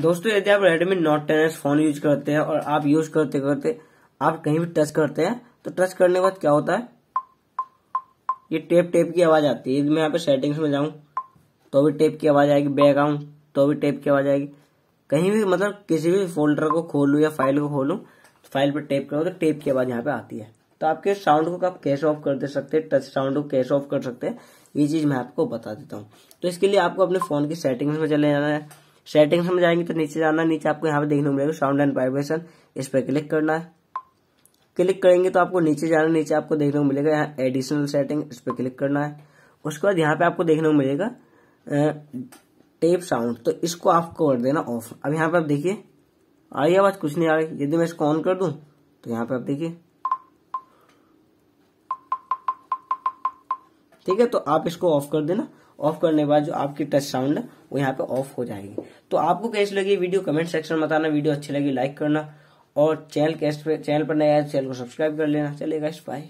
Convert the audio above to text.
दोस्तों यदि आप Redmi Note ten S phone use करते हैं और आप यूज करते करते आप कहीं भी टच करते हैं तो टच करने के बाद क्या होता है ये टेप टेप की आवाज आती है यदि मैं यहाँ पे सेटिंग्स में जाऊं तो भी टेप की आवाज आएगी बैग आऊं तो भी टेप की आवाज आएगी कहीं भी मतलब किसी भी फोल्डर को खोलूं या फाइल को खोलूं फाइल पर टेप करो तो टेप तो की आवाज यहाँ पे आती है तो आपके साउंड को आप कैश ऑफ कर दे सकते हैं टच साउंड को कैश ऑफ कर सकते हैं ये चीज मैं आपको बता देता हूँ तो इसके लिए आपको अपने फोन की सेटिंग्स में चले जाना है सेटिंग्स में जाएंगे तो नीचे जाना नीचे आपको यहाँ पे देखने को मिलेगा साउंड एंड वाइब्रेशन इस पर क्लिक करना है क्लिक करेंगे तो आपको नीचे जाना नीचे आपको देखने को मिलेगा यहाँ एडिशनल सेटिंग इस पर क्लिक करना है उसके बाद यहाँ पे आपको देखने को मिलेगा टेप साउंड तो इसको आपको कर देना ऑफ अब यहाँ पे आप देखिए आई आवाज कुछ नहीं आ रही यदि मैं इसको ऑन कर दूँ तो यहाँ पे आप देखिए ठीक है तो आप इसको ऑफ कर देना ऑफ करने के बाद जो आपकी टच साउंड है वो यहाँ पे ऑफ हो जाएगी तो आपको कैसी लगी वीडियो कमेंट सेक्शन में बताना वीडियो अच्छी लगी लाइक करना और चैनल कैसे चैनल पर नया चैनल तो को सब्सक्राइब कर लेना चलेगा इस बाई